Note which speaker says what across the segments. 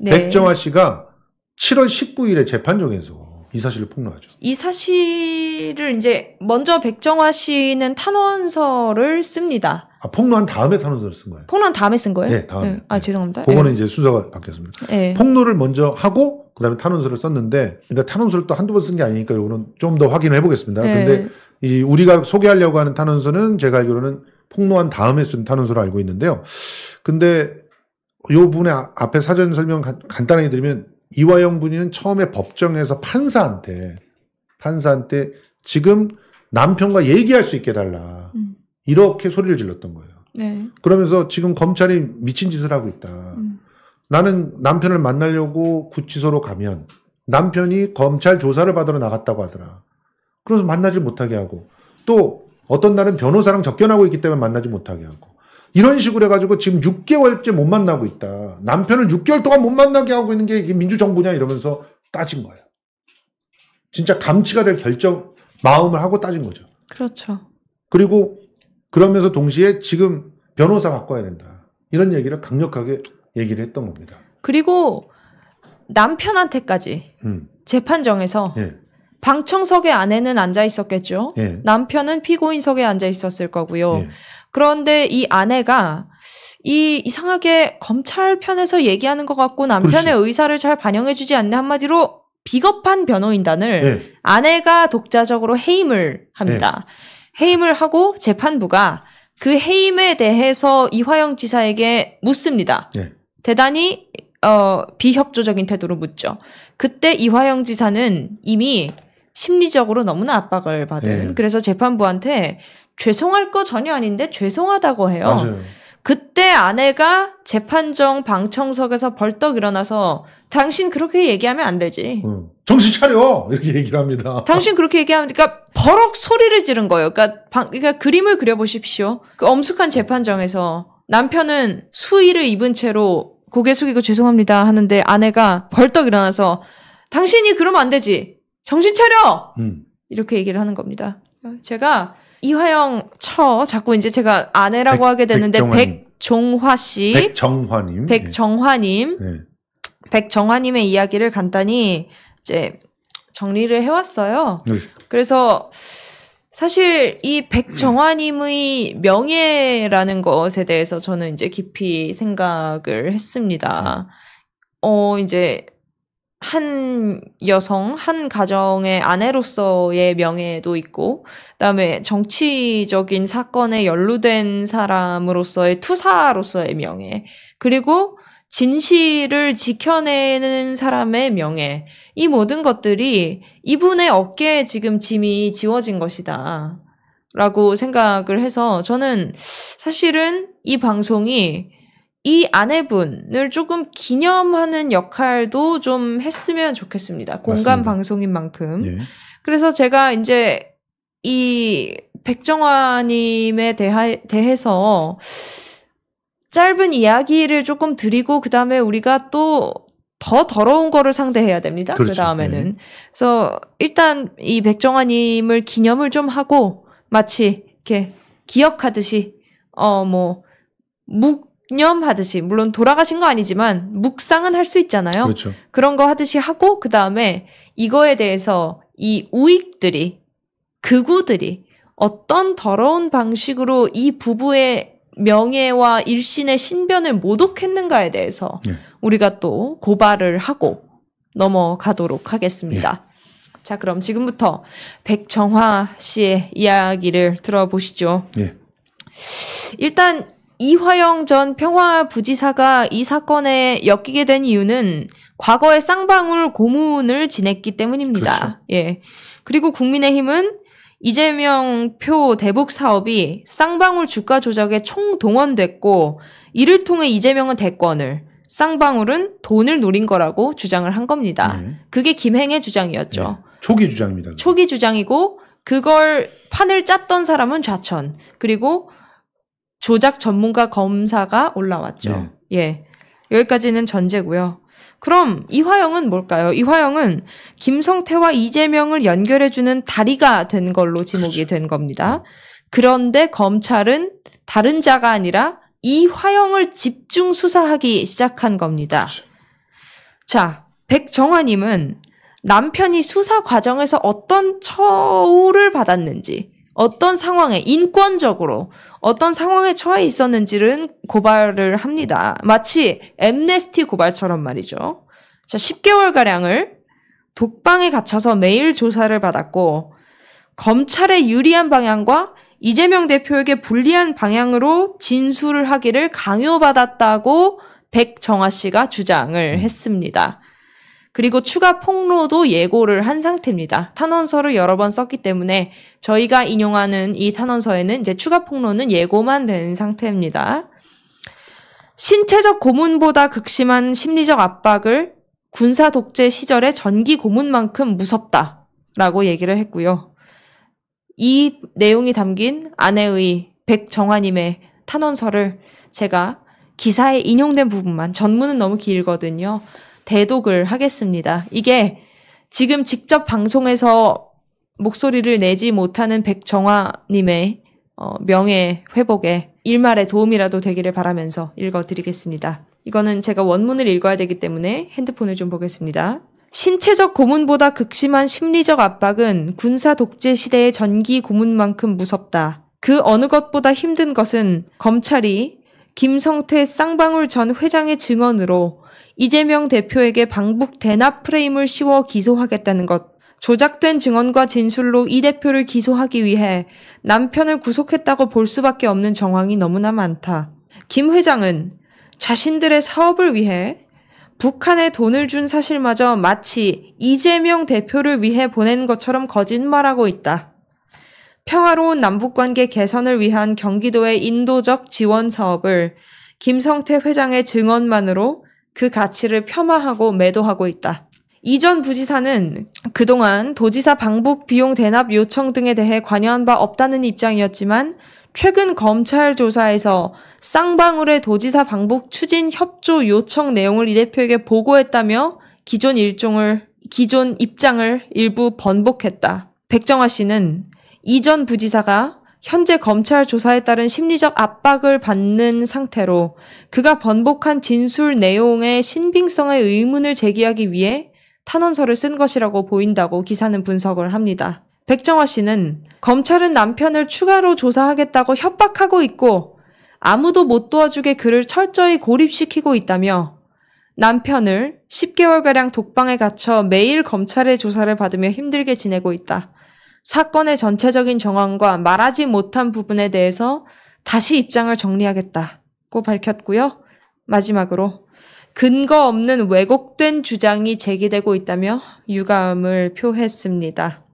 Speaker 1: 네. 백정아 씨가 7월 19일에 재판정에서 이 사실을 폭로하죠.
Speaker 2: 이 사실을 이제 먼저 백정화 씨는 탄원서를 씁니다.
Speaker 1: 아, 폭로한 다음에 탄원서를 쓴 거예요.
Speaker 2: 폭로한 다음에 쓴 거예요? 네, 다음에. 네. 아, 네. 죄송합니다. 그거는 네.
Speaker 1: 이제 순서가 바뀌었습니다. 네. 폭로를 먼저 하고 그다음에 탄원서를 썼는데 근데 그러니까 탄원서를 또 한두 번 쓴 게 아니니까 요거는 좀 더 확인을 해 보겠습니다. 네. 근데 이 우리가 소개하려고 하는 탄원서는 제가 알기로는 폭로한 다음에 쓴 탄원서로 알고 있는데요. 근데 요 분의 아, 앞에 사전 설명 간, 단하게 드리면 이화영 분이는 처음에 법정에서 판사한테 판사한테 지금 남편과 얘기할 수 있게 달라 음. 이렇게 소리를 질렀던 거예요. 네. 그러면서 지금 검찰이 미친 짓을 하고 있다. 음. 나는 남편을 만나려고 구치소로 가면 남편이 검찰 조사를 받으러 나갔다고 하더라. 그래서 만나질 못하게 하고 또 어떤 날은 변호사랑 접견하고 있기 때문에 만나지 못하게 하고 이런 식으로 해가지고 지금 6개월째 못 만나고 있다. 남편을 6개월 동안 못 만나게 하고 있는 게 민주정부냐 이러면서 따진 거예요. 진짜 감치가 될 결정, 마음을 하고 따진 거죠. 그렇죠. 그리고 그러면서 동시에 지금 변호사 바꿔야 된다. 이런 얘기를 강력하게 얘기를 했던 겁니다.
Speaker 2: 그리고 남편한테까지 음. 재판정에서 예. 방청석에 아내는 앉아 있었겠죠. 예. 남편은 피고인석에 앉아 있었을 거고요. 예. 그런데 이 아내가 이 이상하게 검찰 편에서 얘기하는 것 같고 남편의 그렇지. 의사를 잘 반영해주지 않는 한마디로 비겁한 변호인단을 네. 아내가 독자적으로 해임을 합니다. 네. 해임을 하고 재판부가 그 해임에 대해서 이화영 지사에게 묻습니다. 네. 대단히 어, 비협조적인 태도로 묻죠. 그때 이화영 지사는 이미 심리적으로 너무나 압박을 받은 네. 그래서 재판부한테 죄송할 거 전혀 아닌데 죄송하다고 해요. 맞아요. 그때 아내가 재판정 방청석에서 벌떡 일어나서 당신 그렇게 얘기하면 안 되지. 음. 정신 차려 이렇게 얘기를 합니다. 당신 그렇게 얘기하면 그러니까 버럭 소리를 지른 거예요. 그러니까, 방, 그러니까 그림을 그려보십시오. 그 엄숙한 재판정에서 남편은 수의를 입은 채로 고개 숙이고 죄송합니다 하는데 아내가 벌떡 일어나서 당신이 그러면 안 되지. 정신 차려. 음. 이렇게 얘기를 하는 겁니다. 제가 이화영 처 자꾸 이제 제가 아내라고 백, 하게 되는데 백종화 씨,
Speaker 1: 백정화님, 예.
Speaker 2: 백정화님, 예. 백정화님의 이야기를 간단히 이제 정리를 해왔어요. 예. 그래서 사실 이 백정화님의 명예라는 것에 대해서 저는 이제 깊이 생각을 했습니다. 음. 어 이제 한 여성, 한 가정의 아내로서의 명예도 있고, 그다음에 정치적인 사건에 연루된 사람으로서의 투사로서의 명예, 그리고 진실을 지켜내는 사람의 명예, 이 모든 것들이 이분의 어깨에 지금 짐이 지워진 것이다. 라고 생각을 해서 저는 사실은 이 방송이 이 아내분을 조금 기념하는 역할도 좀 했으면 좋겠습니다. 공간 맞습니다. 방송인 만큼. 예. 그래서 제가 이제 이 백정화님에 대하, 대해서 짧은 이야기를 조금 드리고 그 다음에 우리가 또 더 더러운 거를 상대해야 됩니다. 그렇죠. 다음에는 예. 그래서 일단 이 백정화님을 기념을 좀 하고 마치 이렇게 기억하듯이 어뭐 묵 묵념하듯이 물론 돌아가신 거 아니지만 묵상은 할 수 있잖아요. 그렇죠. 그런 거 하듯이 하고 그 다음에 이거에 대해서 이 우익들이 극우들이 어떤 더러운 방식으로 이 부부의 명예와 일신의 신변을 모독했는가에 대해서 예. 우리가 또 고발을 하고 넘어가도록 하겠습니다. 예. 자, 그럼 지금부터 백정화 씨의 이야기를 들어보시죠. 예. 일단 이화영 전 평화부지사가 이 사건에 엮이게 된 이유는 과거에 쌍방울 고문을 지냈기 때문입니다. 그렇죠. 예. 그리고 국민의힘은 이재명 표 대북 사업이 쌍방울 주가 조작에 총동원됐고 이를 통해 이재명은 대권을 쌍방울은 돈을 노린 거라고 주장을 한 겁니다. 네. 그게 김행의 주장이었죠. 네.
Speaker 1: 초기 주장입니다.
Speaker 2: 초기 주장이고 그걸 판을 짰던 사람은 좌천 그리고 조작 전문가 검사가 올라왔죠. 네. 예. 여기까지는 전제고요. 그럼 이화영은 뭘까요? 이화영은 김성태와 이재명을 연결해주는 다리가 된 걸로 지목이 그렇죠. 된 겁니다. 그런데 검찰은 다른 자가 아니라 이화영을 집중 수사하기 시작한 겁니다. 그렇죠. 자, 백정환님은 남편이 수사 과정에서 어떤 처우를 받았는지, 어떤 상황에 인권적으로 어떤 상황에 처해 있었는지를 고발을 합니다. 마치 엠네스티 고발처럼 말이죠. 자, 10개월 가량을 독방에 갇혀서 매일 조사를 받았고 검찰의 유리한 방향과 이재명 대표에게 불리한 방향으로 진술을 하기를 강요받았다고 백정아 씨가 주장을 음. 했습니다. 그리고 추가 폭로도 예고를 한 상태입니다. 탄원서를 여러 번 썼기 때문에 저희가 인용하는 이 탄원서에는 이제 추가 폭로는 예고만 된 상태입니다. 신체적 고문보다 극심한 심리적 압박을 군사 독재 시절의 전기 고문만큼 무섭다라고 얘기를 했고요. 이 내용이 담긴 아내의 백정화님의 탄원서를 제가 기사에 인용된 부분만 전문은 너무 길거든요. 대독을 하겠습니다. 이게 지금 직접 방송에서 목소리를 내지 못하는 백정화님의 어, 명예 회복에 일말의 도움이라도 되기를 바라면서 읽어드리겠습니다. 이거는 제가 원문을 읽어야 되기 때문에 핸드폰을 좀 보겠습니다. 신체적 고문보다 극심한 심리적 압박은 군사 독재 시대의 전기 고문만큼 무섭다. 그 어느 것보다 힘든 것은 검찰이 김성태 쌍방울 전 회장의 증언으로 이재명 대표에게 방북 대납 프레임을 씌워 기소하겠다는 것, 조작된 증언과 진술로 이 대표를 기소하기 위해 남편을 구속했다고 볼 수밖에 없는 정황이 너무나 많다. 김 회장은 자신들의 사업을 위해 북한에 돈을 준 사실마저 마치 이재명 대표를 위해 보낸 것처럼 거짓말하고 있다. 평화로운 남북관계 개선을 위한 경기도의 인도적 지원 사업을 김성태 회장의 증언만으로 그 가치를 폄하하고 매도하고 있다. 이전 부지사는 그동안 도지사 방북 비용 대납 요청 등에 대해 관여한 바 없다는 입장이었지만 최근 검찰 조사에서 쌍방울의 도지사 방북 추진 협조 요청 내용을 이 대표에게 보고했다며 기존 일종을 기존 입장을 일부 번복했다. 백정화 씨는 이 전 부지사가 현재 검찰 조사에 따른 심리적 압박을 받는 상태로 그가 번복한 진술 내용의 신빙성의 의문을 제기하기 위해 탄원서를 쓴 것이라고 보인다고 기사는 분석을 합니다. 백정화 씨는 검찰은 남편을 추가로 조사하겠다고 협박하고 있고 아무도 못 도와주게 그를 철저히 고립시키고 있다며 남편을 10개월가량 독방에 갇혀 매일 검찰의 조사를 받으며 힘들게 지내고 있다. 사건의 전체적인 정황과 말하지 못한 부분에 대해서 다시 입장을 정리하겠다고 밝혔고요. 마지막으로 근거 없는 왜곡된 주장이 제기되고 있다며 유감을 표했습니다.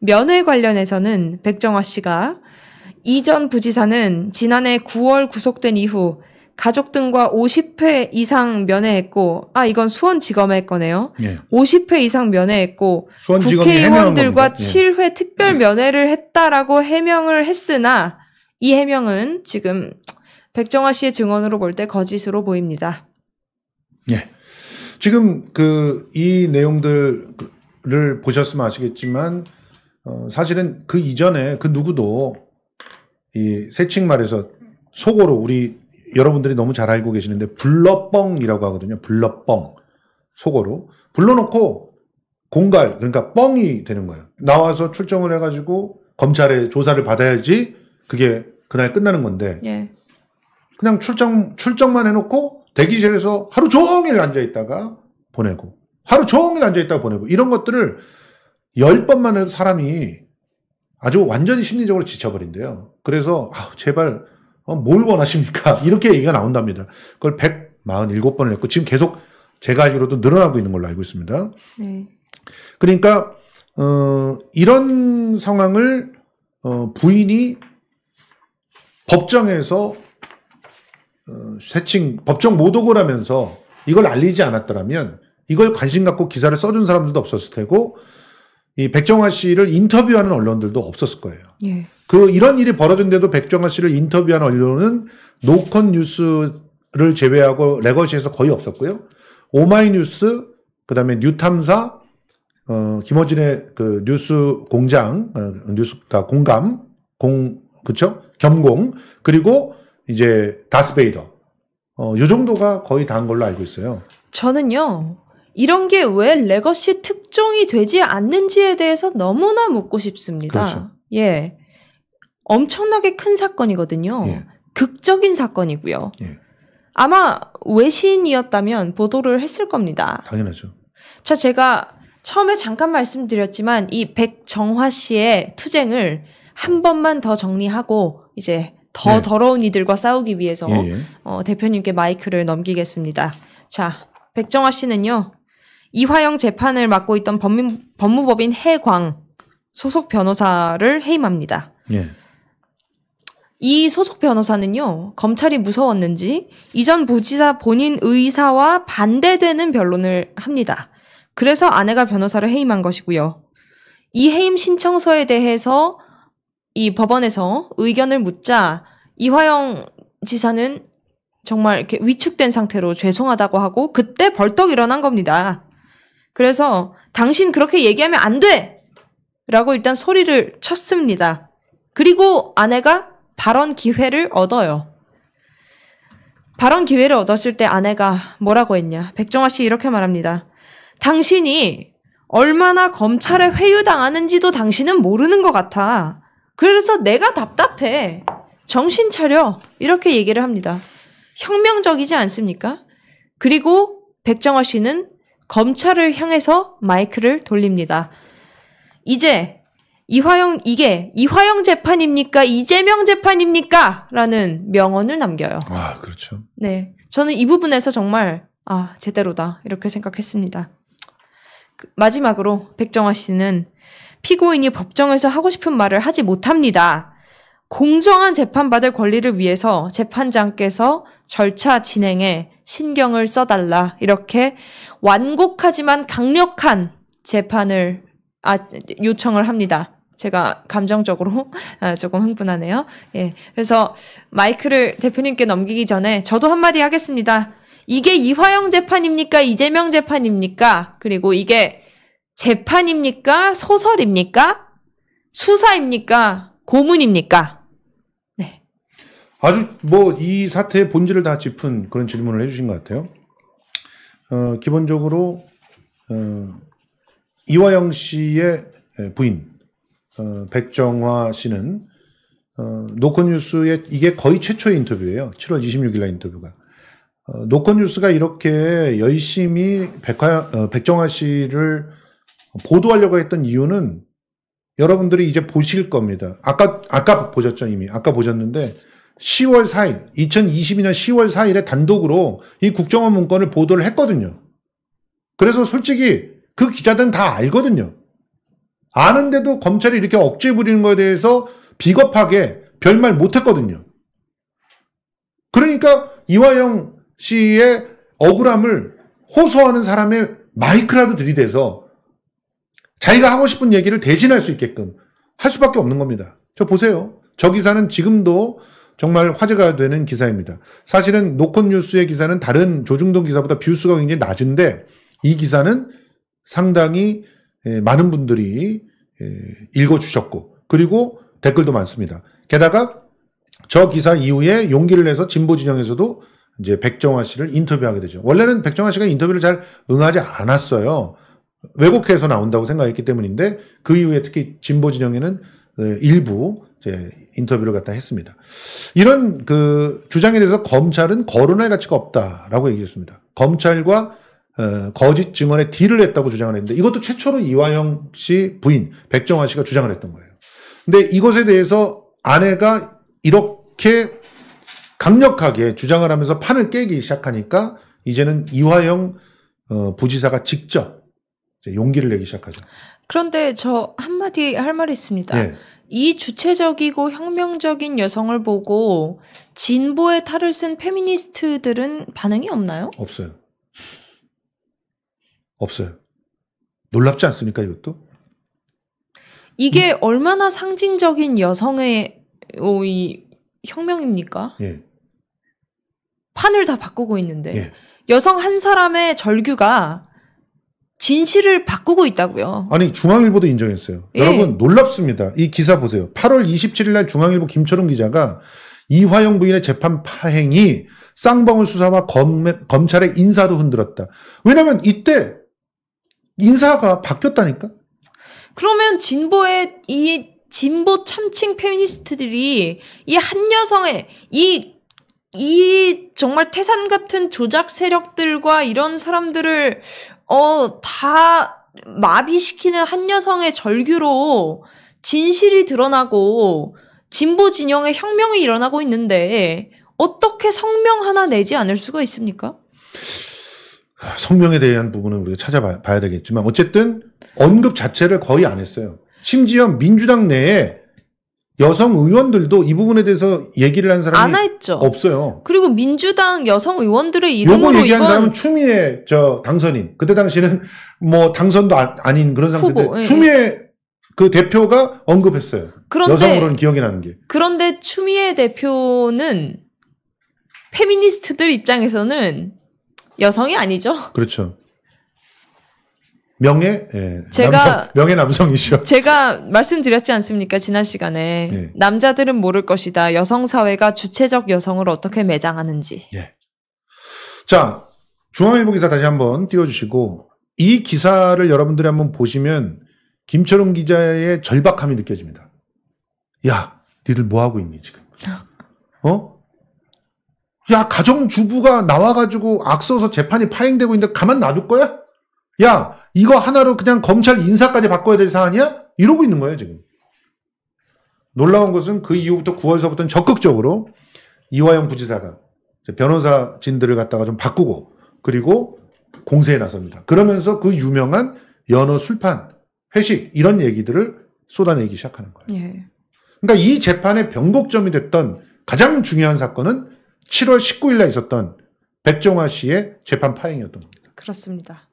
Speaker 2: 면회 관련해서는 백정화 씨가 이전 부지사는 지난해 9월 구속된 이후 가족 등과 50회 이상 면회했고 아 이건 수원지검의 거네요. 예. 50회 이상 면회했고 국회의원들과 7회 예. 특별 면회를 했다라고 해명을 했으나 이 해명은 지금 백정화 씨의 증언으로 볼 때 거짓으로 보입니다.
Speaker 1: 예. 지금 그 이 내용들을 보셨으면 아시겠지만 어, 사실은 그 이전에 그 누구도 이새칭말해서속으로 우리 여러분들이 너무 잘 알고 계시는데 불러뻥이라고 하거든요. 불러뻥. 속어로. 불러놓고 공갈, 그러니까 뻥이 되는 거예요. 나와서 출정을 해가지고 검찰의 조사를 받아야지 그게 그날 끝나는 건데. 예. 그냥 출정, 출정만 해놓고 대기실에서 하루 종일 앉아있다가 보내고. 하루 종일 앉아있다가 보내고. 이런 것들을 열 번만 해도 사람이 아주 완전히 심리적으로 지쳐버린대요. 그래서, 아, 제발 어, 뭘 원하십니까? 이렇게 얘기가 나온답니다. 그걸 147번을 했고 지금 계속 제가 알기로도 늘어나고 있는 걸로 알고 있습니다. 네. 그러니까 어, 이런 상황을 어, 부인이 법정에서 어, 세칭 법정 모독을하면서 이걸 알리지 않았더라면 이걸 관심 갖고 기사를 써준 사람들도 없었을 테고 이 백정화 씨를 인터뷰하는 언론들도 없었을 거예요. 예. 그 이런 일이 벌어진데도 백종원 씨를 인터뷰한 언론은 노컷 뉴스를 제외하고 레거시에서 거의 없었고요. 오마이뉴스, 그다음에 뉴탐사, 어, 김어진의 그 뉴스 공장, 어, 뉴스 그 공감, 공 그쵸? 겸공 그리고 이제 다스베이더 어, 요 정도가 거의 다 한 걸로 알고 있어요.
Speaker 2: 저는요. 이런 게 왜 레거시 특종이 되지 않는지에 대해서 너무나 묻고 싶습니다. 그렇죠. 예. 엄청나게 큰 사건이거든요. 예. 극적인 사건이고요. 예. 아마 외신이었다면 보도를 했을 겁니다. 당연하죠. 저 제가 처음에 잠깐 말씀드렸지만 이 백정화 씨의 투쟁을 한 번만 더 정리하고 이제 더 네. 더러운 이들과 싸우기 위해서 예, 예. 어, 대표님께 마이크를 넘기겠습니다. 자, 백정화 씨는요. 이화영 재판을 맡고 있던 법민, 법무법인 해광 소속 변호사를 해임합니다. 예. 이 소속 변호사는요, 검찰이 무서웠는지 이전 부지사 본인 의사와 반대되는 변론을 합니다. 그래서 아내가 변호사를 해임한 것이고요. 이 해임 신청서에 대해서 이 법원에서 의견을 묻자 이화영 지사는 정말 이렇게 위축된 상태로 죄송하다고 하고 그때 벌떡 일어난 겁니다. 그래서 당신 그렇게 얘기하면 안 돼! 라고 일단 소리를 쳤습니다. 그리고 아내가 발언 기회를 얻어요. 발언 기회를 얻었을 때 아내가 뭐라고 했냐. 백정아 씨 이렇게 말합니다. 당신이 얼마나 검찰에 회유당하는지도 당신은 모르는 것 같아. 그래서 내가 답답해. 정신 차려. 이렇게 얘기를 합니다. 혁명적이지 않습니까? 그리고 백정아 씨는 검찰을 향해서 마이크를 돌립니다. 이제 이화영 이게 이화영 재판입니까 이재명 재판입니까라는 명언을 남겨요. 아 그렇죠. 네, 저는 이 부분에서 정말 아 제대로다 이렇게 생각했습니다. 그, 마지막으로 백정아 씨는 피고인이 법정에서 하고 싶은 말을 하지 못합니다. 공정한 재판받을 권리를 위해서 재판장께서 절차 진행에 신경을 써달라 이렇게 완곡하지만 강력한 재판을 아, 요청을 합니다. 제가 감정적으로 아, 조금 흥분하네요. 예. 그래서 마이크를 대표님께 넘기기 전에 저도 한마디 하겠습니다. 이게 이화영 재판입니까? 이재명 재판입니까? 그리고 이게 재판입니까? 소설입니까? 수사입니까? 고문입니까?
Speaker 1: 네. 아주 뭐 이 사태의 본질을 다 짚은 그런 질문을 해주신 것 같아요. 어, 기본적으로, 어, 이화영 씨의 예, 부인 어, 백정화 씨는 어, 노컷뉴스의 이게 거의 최초의 인터뷰예요. 7월 26일 날 인터뷰가. 어, 노컷뉴스가 이렇게 열심히 백화, 어, 백정화 씨를 보도하려고 했던 이유는 여러분들이 이제 보실 겁니다. 아까 아까 보셨죠 이미 아까 보셨는데 10월 4일 2022년 10월 4일에 단독으로 이 국정원 문건을 보도를 했거든요. 그래서 솔직히 그 기자들은 다 알거든요. 아는데도 검찰이 이렇게 억제 부리는 거에 대해서 비겁하게 별말 못했거든요. 그러니까 이화영 씨의 억울함을 호소하는 사람의 마이크라도 들이대서 자기가 하고 싶은 얘기를 대신할 수 있게끔 할 수밖에 없는 겁니다. 저 보세요. 저 기사는 지금도 정말 화제가 되는 기사입니다. 사실은 노컷 뉴스의 기사는 다른 조중동 기사보다 뷰수가 굉장히 낮은데 이 기사는 상당히 예, 많은 분들이 예, 읽어주셨고 그리고 댓글도 많습니다. 게다가 저 기사 이후에 용기를 내서 진보 진영에서도 이제 백정화 씨를 인터뷰하게 되죠. 원래는 백정화 씨가 인터뷰를 잘 응하지 않았어요. 왜곡해서 나온다고 생각했기 때문인데 그 이후에 특히 진보 진영에는 예, 일부 이제 인터뷰를 갖다 했습니다. 이런 그 주장에 대해서 검찰은 거론할 가치가 없다라고 얘기했습니다. 검찰과 어, 거짓 증언에 딜을 했다고 주장을 했는데 이것도 최초로 이화영 씨 부인 백정아 씨가 주장을 했던 거예요. 근데 이것에 대해서 아내가 이렇게 강력하게 주장을 하면서 판을 깨기 시작하니까 이제는 이화영 어, 부지사가 직접 용기를 내기 시작하죠.
Speaker 2: 그런데 저 한마디 할 말이 있습니다. 예. 이 주체적이고 혁명적인 여성을 보고 진보의 탈을 쓴 페미니스트들은 반응이 없나요?
Speaker 1: 없어요. 없어요. 놀랍지 않습니까 이것도?
Speaker 2: 이게 음. 얼마나 상징적인 여성의 오, 어, 이 혁명입니까? 예. 판을 다 바꾸고 있는데 예. 여성 한 사람의 절규가 진실을 바꾸고 있다고요.
Speaker 1: 아니 중앙일보도 인정했어요. 예. 여러분 놀랍습니다. 이 기사 보세요. 8월 27일 날 중앙일보 김철웅 기자가 이화영 부인의 재판 파행이 쌍방울 수사와 검, 검찰의 인사도 흔들었다. 왜냐하면 이때 인사가 바뀌었다니까?
Speaker 2: 그러면 진보의 이 진보 참칭 페미니스트들이 이 한 여성의 이, 이 정말 태산 같은 조작 세력들과 이런 사람들을, 어, 다 마비시키는 한 여성의 절규로 진실이 드러나고 진보 진영의 혁명이 일어나고 있는데 어떻게 성명 하나 내지 않을 수가 있습니까? 성명에
Speaker 1: 대한 부분은 우리가 찾아봐야 되겠지만 어쨌든 언급 자체를 거의 안 했어요. 심지어 민주당 내에 여성 의원들도 이 부분에 대해서 얘기를 한 사람이 안 했죠. 없어요.
Speaker 2: 그리고 민주당 여성 의원들의 이름으로 요거 얘기한 이건... 사람은
Speaker 1: 추미애 저 당선인. 그때 당시는 뭐 당선도 아, 닌 그런 상태인데 후보, 예, 예. 추미애 그 대표가 언급했어요. 그런데 여성으로는 기억이 나는 게.
Speaker 2: 그런데 추미애 대표는 페미니스트들 입장에서는 여성이 아니죠?
Speaker 1: 그렇죠. 명예, 예, 제가 남성, 명예 남성이죠
Speaker 2: 제가 말씀드렸지 않습니까 지난 시간에 예. 남자들은 모를 것이다. 여성 사회가 주체적 여성을 어떻게 매장하는지.
Speaker 1: 예. 자 중앙일보 기사 다시 한번 띄워주시고 이 기사를 여러분들이 한번 보시면 김철웅 기자의 절박함이 느껴집니다. 야, 니들 뭐 하고 있니 지금? 어? 야, 가정주부가 나와가지고 악서서 재판이 파행되고 있는데 가만 놔둘 거야? 야, 이거 하나로 그냥 검찰 인사까지 바꿔야 될 사안이야? 이러고 있는 거예요, 지금. 놀라운 것은 그 이후부터 9월서부터는 적극적으로 이화영 부지사가 변호사 진들을 갖다가 좀 바꾸고 그리고 공세에 나섭니다. 그러면서 그 유명한 연어 술판, 회식 이런 얘기들을 쏟아내기 시작하는 거예요. 예. 그러니까 이 재판의 변곡점이 됐던 가장 중요한 사건은 7월 1 9일날 있었던 백종화 씨의 재판 파행이었던 겁니다.
Speaker 2: 그렇습니다.